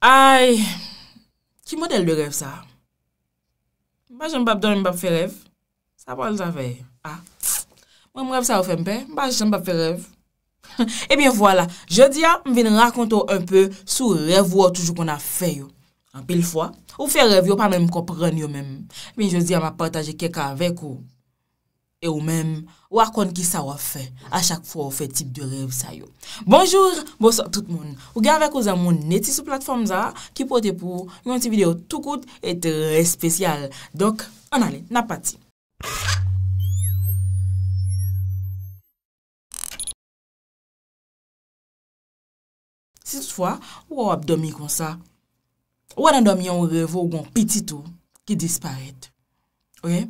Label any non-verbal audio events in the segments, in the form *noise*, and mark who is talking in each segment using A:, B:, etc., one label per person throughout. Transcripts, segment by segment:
A: Ay, ki model de rev sa? Mba jen mbap don, mba fè rev? Sa mbap zavè? Ah, mwen mbap rev sa ou fè mpè? Mba jen mbap fè rev? *laughs* Ebyen wala, jodia m vin rakonto un pè sou rev wò toujou kon a fè yo. Bil fwa, ou fè rev yo pa mè m kopren yo mèm. Vin jodia m apataje keka avek wò. E ou men wakon ki sa wap fe A chak fwo wap fe tip de rev sa yo Bonjour, bonso tout moun Ou gen avèk ou zè moun neti sou platform za Ki pote pou yon ti video tout kout Et très spécial Dok, an ale, napati Si tout fwa, ou wap domi kon sa Ou anan domi yon rev ou gwen piti tou Ki disparete Ok,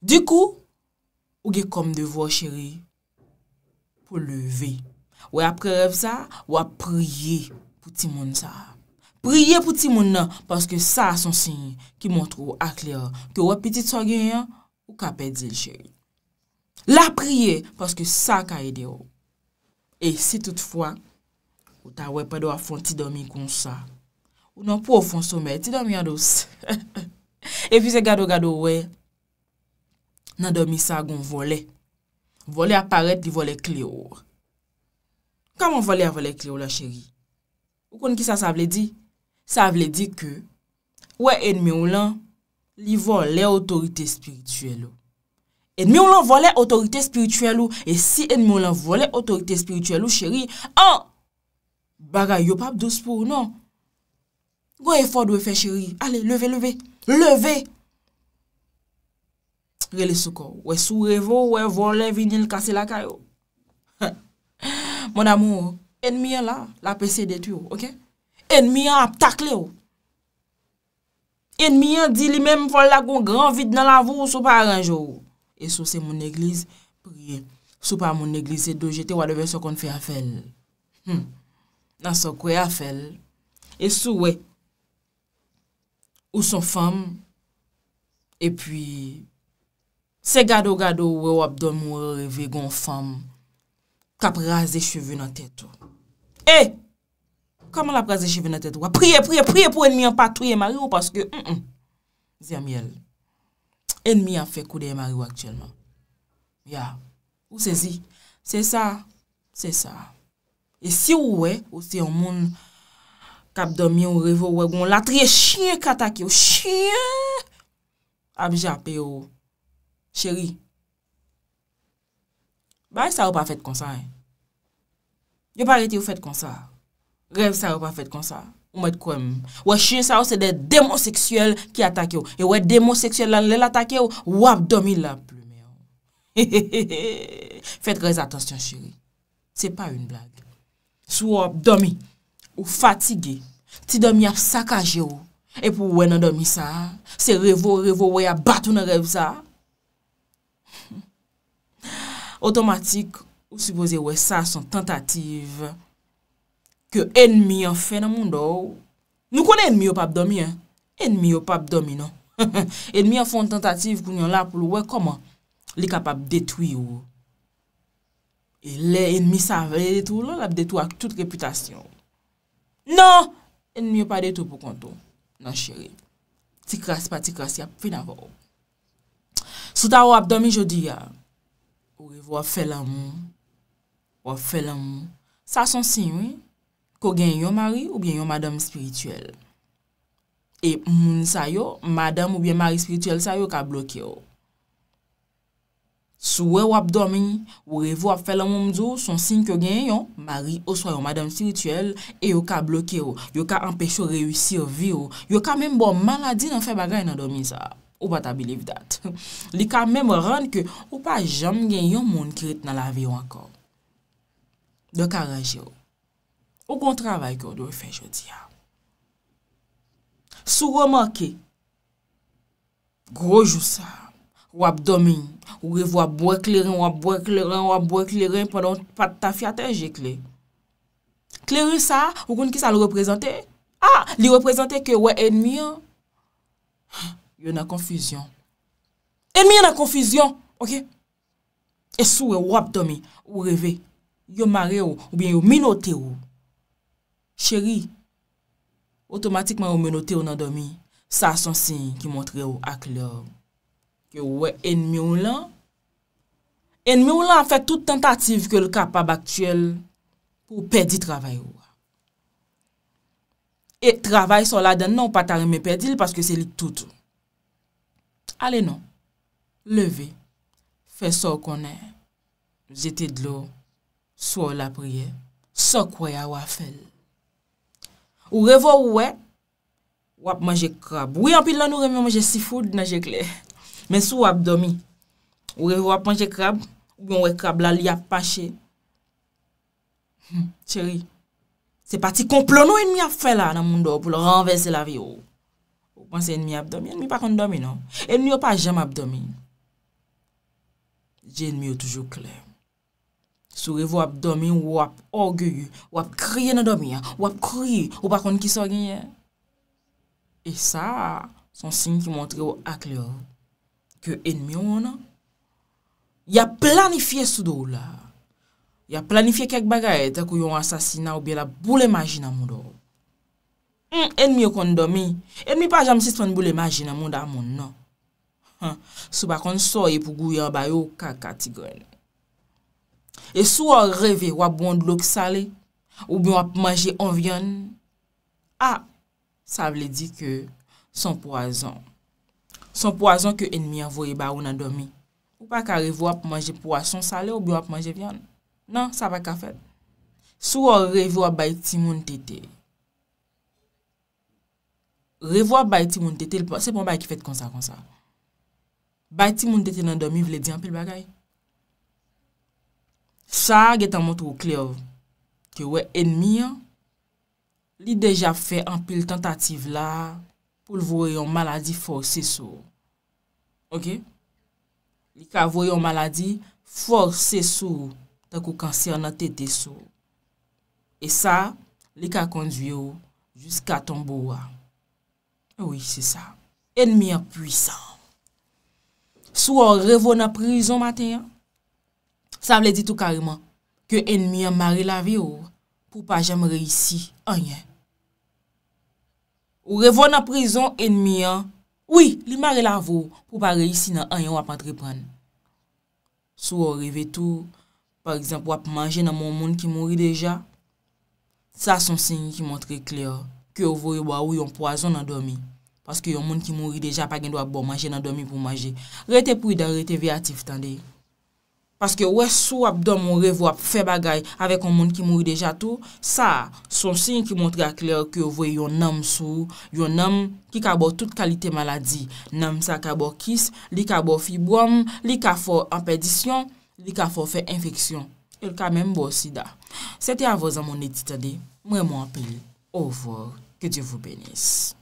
A: du kou Ou ge kom devwa cheri pou leve. Ou e apre rev sa, ou apriye pou ti moun sa. Priye pou ti moun nan, paske sa son sin ki moun trou akler. Ki ou apiti e tso genyan, ou kaped zil cheri. La priye, paske sa ka ede ou. E si toutfwa, ou ta wè pa do a fon ti domi kon sa. Ou nan pou o fon somè, ti domi an dos. *laughs* E pise gado gado wè, nan do misa gon vole. Vole aparet li vole kle ou. Kamon vole a vole kle ou la, chéri? Ou kon ki sa sa vle di? Sa vle di ke, wè e enme ou lan, li vole otorite spirituel ou. Enme ou lan vole otorite spirituel ou, e si enme ou lan vole otorite spirituel ou, chéri, an! Baga yo pap dos pou, nan! Gwe efod wè fe, chéri? Ale, leve, leve, leve! Rele soukou. We sou revo, we vole vinil kase laka yo. *laughs* Mon amou, enmian la, la pese detyo, ok? Enmian ap takle yo. Enmian di li menm fol la kon gran vide nan la vo ou sou pa ranjo yo. E sou se moun egriz, priye. Sou pa moun egriz se dojete wadeve sou kon fè a fèl. Hmm. Nan sou kwe a fèl. E sou we. Ou son fèm. E pi... Se gado gado ouwe wap donmwe revi gon fam, kap raze chevi nan tetou. E! Kaman la praze chevi nan tetou? Wap priye priye priye pou enmi an patri emari ou, paske, m-m, zem mm. yel. Enmi an fe koude emari ou aktyelman. Ya. Ou se zi? Se sa, se sa. E si ouwe, ou se yon moun, kap donmwe wap revi gon latri, chine katak yo, chine! Abjap yo, chine! Chéri, ba e sa ou pa fèt kon sa e? Yo pare ti ou fèt kon sa? Rev sa ou pa fèt kon sa? Ou mèd kwen mè? Ouè chini sa ou se de demoseksuel ki atake ou. E ouè demoseksuel lan lèl atake ou, ou ap domi la plume yo. *laughs* Fèt rez atensyon chéri. Se pa un blag. Sou ap domi ou fatige, ti domi ap sakaje ou. E pou wè nan domi sa, se revou revou wè ya batounan revou sa. Otomatik, ou suppose wè sa son tentative ke enmi yon fè nan moun do ou. Nou konen enmi yon pa abdomi, eh. Enmi yon pa abdomi, nan. Enmi yon fè un tentative kwen yon la pou lwè koman li kapap detwi ou. E lè, enmi sa vè de tou, lò, lè ap detou ak tout reputasyon. Nan, enmi yon pa detou pou konto. Oh. Nan, chéri. Ti kras pa ti kras, yap, fè nan vò ou. Oh. Souta ou abdomi, jodi, ya, ah. Ou revou ap fel amou, ou ap fel amou, sa son sin yon, kogen yon mari ou bien yon madame spirituel. E moun sa yon, madame ou bien madame spirituel sa yon ka bloke yon. Oh. Sou we wap dormi, ou revou ap fel amou mdou, son sin kogen yon, mari ou soy yon madame spirituel, e yon ka bloke oh. yon, yon ka empesho rewisi yon vi yon, yon ka menm bo manadi nan fe bagay nan dormi sa ap. Ou pa tab believe dat. *laughs* Li ka me meran ke ou pa jam gen yon moun kirit nan la vi wo akor. Do karaj yo. Ou kon trabay kon dwa fè jodi ya. Sou reman ke? Groj yo sa. Wap domi. Ou riv wap wak lerin, wap wak lerin, wap wak lerin, padon pat ta fiatè jekle. Kleri sa? Ou kon ki sa lé reprezenté? Ah! Li reprezenté ke wè ennmi yo. Ha! yo nan konfisyon. Enmi yo nan konfisyon, ok? E sou we wap domi, ou reve, yo mare ou, ou bien yo minote ou. Chéri, otomatikman yo minote ou nan domi, sa son sin ki montre ou ak lor. Yo we enmi ou lan, enmi ou lan an fè tout tentatif ke l kapab aktuel pou pedi travay ou. E travay son la den nan patare me pedil paske se li toutou. Ale nan, leve, fe so konen, zete dlo, so la priye, so kwe ya wafel. Ou revo ou we, wap manje krab. Ou yon pil nan ou reme manje sifoud nan jekle. Men sou wap domi. Ou revo wap manje krab, ou yon wap krab la li apache. Cheri, oh. se pati komplo nou en mi a fe la nan moun do pou lor anvese la vi yo. Mwen se enmi abdomi, enmi pa kon domi non. Enmi yo pa jam abdomi. Je enmi yo toujou kle. Sou revou abdomi, wap orgyu, wap kriye nan domi ya, wap kriye, wap kon kisor genye. E sa, son sin ki montre yo ak le yo, ke enmi yo wana. Ya planifiye sou do ou la. Ya planifiye kek bagaye, ta kou yon asasina ou biye la boule maji nan moun do ou. Hmm, enmi yo kon do mi, enmi pa jam si son boule maji nan moun da moun nan. Sou bakon soye pou gouye an bayo kaka tigol. E sou or revi wap moun blok sale, ou bion ap manje an vyon, a, sa vle di ke son poazan. Son poazan ke enmi an voye ba ou nan do mi. Ou pa ka revi wap manje poazan sale, ou bion ap manje vyon. Nan, sa baka fet. Sou or revi wap bayi timoun tete, Revwa bayti moun tete, sepon bay ki fet konsa konsa. Bayti moun tete nan domi, vle di anpe l bagay. Sa, getan moun tou kleov, ke we enmi an, li deja fe anpe l tentative la, pou l vwe yon maladi fòrse sou. Ok? Li ka vwe yon maladi fòrse sou, takou kansiyon nan tete sou. E sa, li ka kondwyo, jiska tombo wang. Ah. Oui, c'est ça. Ennemi a puissant. Sou a revou na prizon maten ya. Sa vle di tou karima. Ke ennemi a marre la ve ou. Oh, Pou pa jem reisi anyen. Ou revou na prizon ennemi a. Oui, li marre la ve ou. Oh, Pou pa reisi nan anyen wap entrepren. Sou a revé tou. Par exemple, wap manje nan moun moun ki mouri deja. Sa son sengi ki montre klero. ki yo vwe yon poason nan domi. Paske yon moun ki mouri deja pa gen do ap bo manje nan domi pou manje. Rete pou yon dan rete vey atif tan de. Paske wè e sou ap domi ou revo ap fe bagay avek yon moun ki mouri deja tou, sa son sin ki montre akler ki yo vwe yon nam sou, yon nam ki ka bo tout kalite maladi, nam sa ka bo kis, li ka bo fibrom, li ka fo ampedisyon, li ka fo fe infeksyon. El ka menm bo si da. Sete avoz an moun eti tan de. Mwen moun apel. Au revo. Que vous bénisse.